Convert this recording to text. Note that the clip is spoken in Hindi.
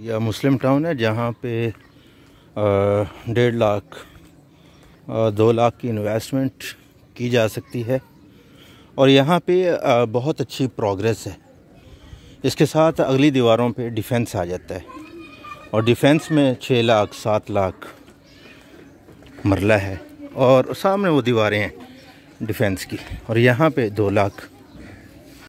यह मुस्लिम टाउन है जहाँ पे डेढ़ लाख दो लाख की इन्वेस्टमेंट की जा सकती है और यहाँ पे बहुत अच्छी प्रोग्रेस है इसके साथ अगली दीवारों पे डिफेंस आ जाता है और डिफेंस में छः लाख सात लाख मरला है और सामने वो दीवारें हैं डिफेंस की और यहाँ पे दो लाख